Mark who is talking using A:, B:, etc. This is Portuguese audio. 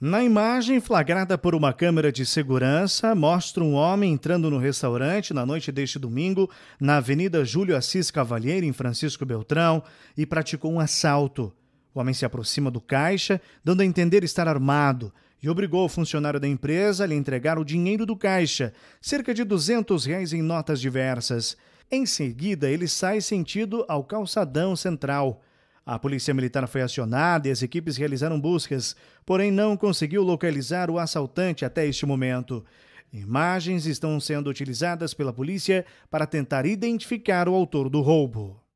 A: Na imagem, flagrada por uma câmera de segurança, mostra um homem entrando no restaurante na noite deste domingo, na Avenida Júlio Assis Cavalheiro, em Francisco Beltrão, e praticou um assalto. O homem se aproxima do caixa, dando a entender estar armado, e obrigou o funcionário da empresa a lhe entregar o dinheiro do caixa, cerca de 200 reais em notas diversas. Em seguida, ele sai sentido ao calçadão central. A polícia militar foi acionada e as equipes realizaram buscas, porém não conseguiu localizar o assaltante até este momento. Imagens estão sendo utilizadas pela polícia para tentar identificar o autor do roubo.